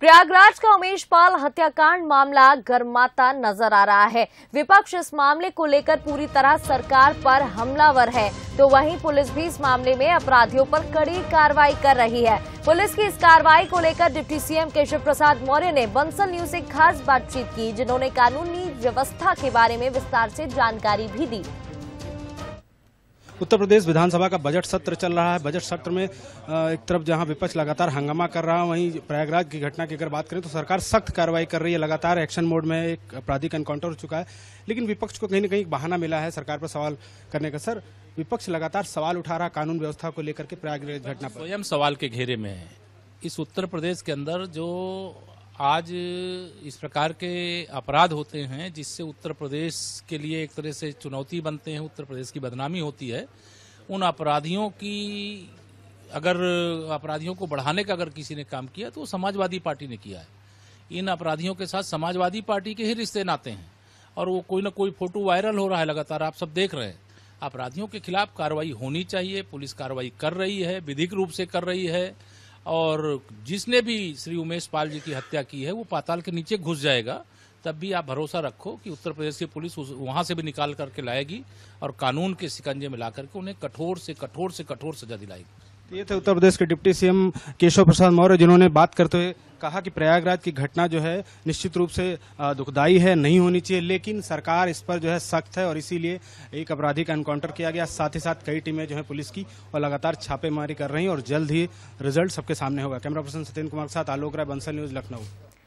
प्रयागराज का उमेश पाल हत्याकांड मामला गर्माता नजर आ रहा है विपक्ष इस मामले को लेकर पूरी तरह सरकार पर हमलावर है तो वहीं पुलिस भी इस मामले में अपराधियों पर कड़ी कार्रवाई कर रही है पुलिस की इस कार्रवाई को लेकर डिप्टी सीएम केशव प्रसाद मौर्य ने बंसल न्यूज से खास बातचीत की जिन्होंने कानूनी व्यवस्था के बारे में विस्तार ऐसी जानकारी भी दी उत्तर प्रदेश विधानसभा का बजट सत्र चल रहा है बजट सत्र में एक तरफ जहां विपक्ष लगातार हंगामा कर रहा है वहीं प्रयागराज की घटना की अगर बात करें तो सरकार सख्त कार्रवाई कर रही है लगातार एक्शन मोड में एक आपराधिक एनकाउंटर हो चुका है लेकिन विपक्ष को कहीं ना कहीं बहाना मिला है सरकार पर सवाल करने का सर विपक्ष लगातार सवाल उठा रहा कानून व्यवस्था को लेकर के प्रयागराज घटना पर स्वयं सवाल के घेरे में है इस उत्तर प्रदेश के अंदर जो आज इस प्रकार के अपराध होते हैं जिससे उत्तर प्रदेश के लिए एक तरह से चुनौती बनते हैं उत्तर प्रदेश की बदनामी होती है उन अपराधियों की अगर अपराधियों को बढ़ाने का अगर किसी ने काम किया तो समाजवादी पार्टी ने किया है इन अपराधियों के साथ समाजवादी पार्टी के ही रिश्ते नाते हैं और वो कोई ना कोई फोटो वायरल हो रहा है लगातार आप सब देख रहे हैं अपराधियों के खिलाफ कार्रवाई होनी चाहिए पुलिस कार्रवाई कर रही है विधिक रूप से कर रही है और जिसने भी श्री उमेश पाल जी की हत्या की है वो पाताल के नीचे घुस जाएगा तब भी आप भरोसा रखो कि उत्तर प्रदेश की पुलिस वहां से भी निकाल करके लाएगी और कानून के सिकंजे में ला करके उन्हें कठोर से कठोर से कठोर सजा दिलाएगी तो ये थे उत्तर प्रदेश के डिप्टी सीएम केशव प्रसाद मौर्य जिन्होंने बात करते हुए कहा कि प्रयागराज की घटना जो है निश्चित रूप से दुखदायी है नहीं होनी चाहिए लेकिन सरकार इस पर जो है सख्त है और इसीलिए एक अपराधी का एनकाउंटर किया गया साथ ही साथ कई टीमें जो है पुलिस की और लगातार छापेमारी कर रही हैं और जल्द ही रिजल्ट सबके सामने होगा कैमरा पर्सन सत्यन कुमार के साथ आलोक राय बंसल न्यूज लखनऊ